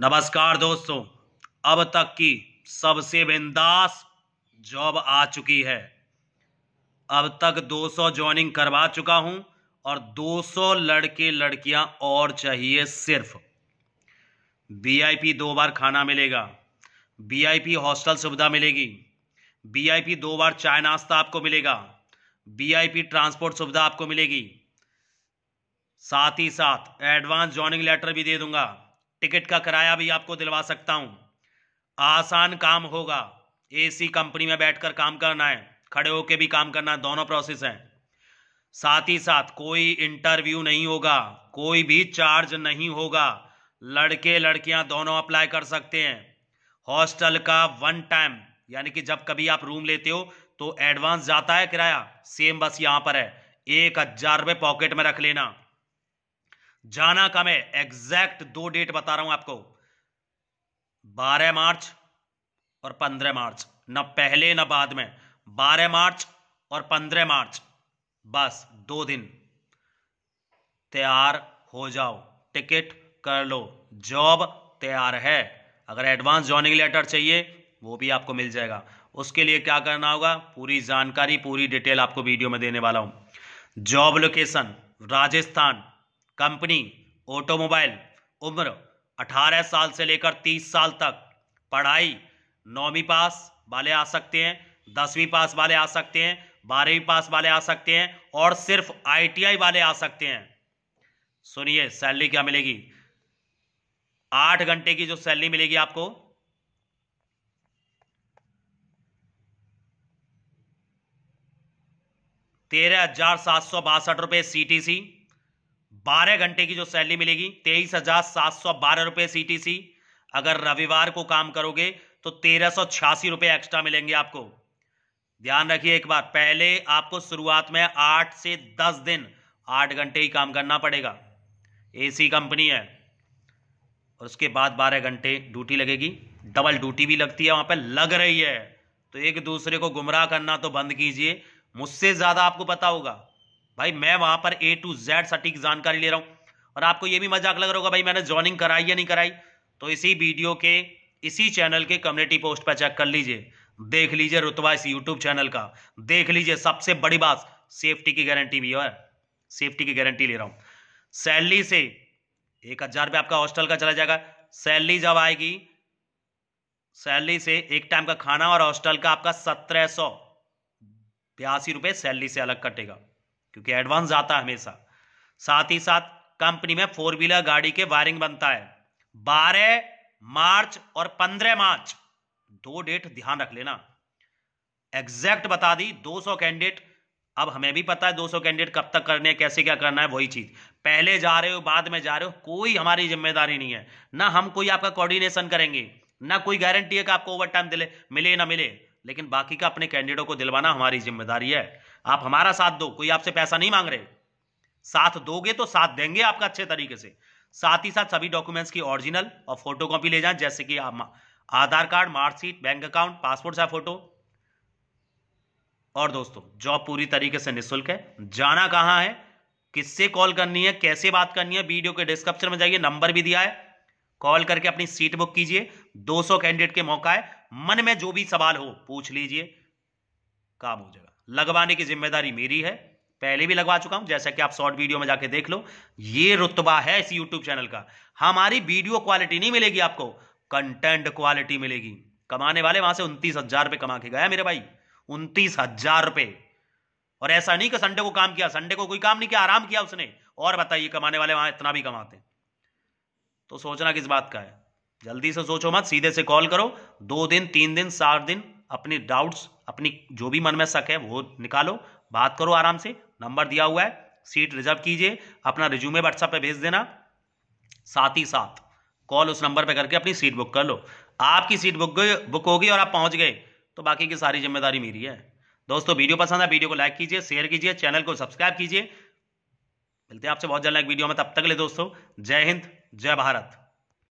नमस्कार दोस्तों अब तक की सबसे बिंदास जॉब आ चुकी है अब तक 200 ज्वाइनिंग करवा चुका हूं और 200 लड़के लड़कियां और चाहिए सिर्फ बीआईपी दो बार खाना मिलेगा बीआईपी हॉस्टल सुविधा मिलेगी बीआईपी दो बार चाय नाश्ता आपको मिलेगा बीआईपी ट्रांसपोर्ट सुविधा आपको मिलेगी साथ ही साथ एडवांस ज्वाइनिंग लेटर भी दे दूंगा टिकट का किराया भी आपको दिलवा सकता हूं आसान काम होगा एसी कंपनी में बैठकर काम करना है खड़े होकर भी काम करना है दोनों प्रोसेस है साथ ही साथ कोई इंटरव्यू नहीं होगा कोई भी चार्ज नहीं होगा लड़के लड़कियां दोनों अप्लाई कर सकते हैं हॉस्टल का वन टाइम यानी कि जब कभी आप रूम लेते हो तो एडवांस जाता है किराया सेम बस यहां पर है एक हजार रुपये पॉकेट में रख लेना जाना का मैं एग्जैक्ट दो डेट बता रहा हूं आपको 12 मार्च और 15 मार्च ना पहले ना बाद में 12 मार्च और 15 मार्च बस दो दिन तैयार हो जाओ टिकट कर लो जॉब तैयार है अगर एडवांस ज्वाइनिंग लेटर चाहिए वो भी आपको मिल जाएगा उसके लिए क्या करना होगा पूरी जानकारी पूरी डिटेल आपको वीडियो में देने वाला हूं job location Rajasthan company automobile उम्र 18 साल से लेकर 30 साल तक पढ़ाई नौवीं पास वाले आ सकते हैं दसवीं पास वाले आ सकते हैं बारहवीं पास वाले आ सकते हैं और सिर्फ आईटीआई वाले आ सकते हैं सुनिए सैलरी क्या मिलेगी आठ घंटे की जो सैलरी मिलेगी आपको तेरह हजार सात सौ बासठ रुपये सी टी सी बारह घंटे की जो सैलरी मिलेगी तेईस हजार सात सौ बारह रुपए सी अगर रविवार को काम करोगे तो तेरह सौ छियासी रुपए एक्स्ट्रा मिलेंगे आपको ध्यान रखिए एक बार पहले आपको शुरुआत में आठ से दस दिन आठ घंटे ही काम करना पड़ेगा एसी कंपनी है और उसके बाद बारह घंटे ड्यूटी लगेगी डबल ड्यूटी भी लगती है वहां पर लग रही है तो एक दूसरे को गुमराह करना तो बंद कीजिए मुझसे ज़्यादा आपको पता होगा भाई मैं वहां पर ए टू जेड सटीक जानकारी ले रहा हूं और आपको यह भी मजाक लग रहा होगा भाई मैंने ज्वाइनिंग कराई या नहीं कराई तो इसी वीडियो के इसी चैनल के कम्युनिटी पोस्ट पर चेक कर लीजिए देख लीजिए रुतवा इस यूट्यूब चैनल का देख लीजिए सबसे बड़ी बात सेफ्टी की गारंटी भी है सेफ्टी की गारंटी ले रहा हूं सैलरी से एक हजार रुपये आपका हॉस्टल का चला जाएगा सैलरी जब आएगी सैलरी से एक टाइम का खाना और हॉस्टल का आपका सत्रह सौ बयासी रुपये सैलरी से अलग कटेगा क्योंकि एडवांस जाता है हमेशा साथ ही साथ कंपनी में फोर व्हीलर गाड़ी के वायरिंग बनता है बारह मार्च और पंद्रह मार्च दो डेट ध्यान रख लेना एग्जैक्ट बता दी 200 कैंडिडेट अब हमें भी पता है 200 कैंडिडेट कब तक करने है कैसे क्या करना है वही चीज पहले जा रहे हो बाद में जा रहे हो कोई हमारी जिम्मेदारी नहीं है ना हम कोई आपका कोऑर्डिनेशन करेंगे ना कोई गारंटी है कि आपको ओवर टाइम दिले मिले ना मिले लेकिन बाकी का अपने कैंडिडेटों को दिलवाना हमारी जिम्मेदारी है आप हमारा साथ दो कोई आपसे पैसा नहीं मांग रहे साथ दोगे तो साथ देंगे आपका अच्छे तरीके से साथ ही साथ सभी डॉक्यूमेंट्स की ओरिजिनल और फोटो कॉपी ले जाए जैसे कि आप Aadhaar card marksheet bank account passport साहब फोटो और दोस्तों जॉब पूरी तरीके से निःशुल्क है जाना कहाँ है किससे कॉल करनी है कैसे बात करनी है वीडियो के डिस्क्रिप्शन में जाइए नंबर भी दिया है कॉल करके अपनी सीट बुक कीजिए 200 कैंडिडेट के मौका है मन में जो भी सवाल हो पूछ लीजिए काम हो जाएगा लगवाने की जिम्मेदारी मेरी है पहले भी लगवा चुका हूं जैसा कि आप शॉर्ट वीडियो में जाके देख लो ये रुतबा है इस यूट्यूब चैनल का हमारी वीडियो क्वालिटी नहीं मिलेगी आपको कंटेंट क्वालिटी मिलेगी कमाने वाले वहां से उनतीस हजार रुपये कमा के गया मेरे भाई उनतीस हजार रुपये और ऐसा नहीं कि संडे को काम किया संडे को कोई काम नहीं किया आराम किया उसने और बताइए कमाने वाले वहां इतना भी कमाते तो सोचना किस बात का है जल्दी से सोचो मत सीधे से कॉल करो दो दिन तीन दिन सात दिन अपने डाउट्स अपनी जो भी मन में शक है वो निकालो बात करो आराम से नंबर दिया हुआ है सीट रिजर्व कीजिए अपना रिज्यूमे व्हाट्सएप पे भेज देना साथ ही साथ कॉल उस नंबर पे करके अपनी सीट बुक कर लो आपकी सीट बुक बुक होगी और आप पहुंच गए तो बाकी की सारी जिम्मेदारी मेरी है दोस्तों वीडियो पसंद है वीडियो को लाइक कीजिए शेयर कीजिए चैनल को सब्सक्राइब कीजिए मिलते हैं आपसे बहुत जल्द एक वीडियो में तब तक ले दोस्तों जय हिंद जय भारत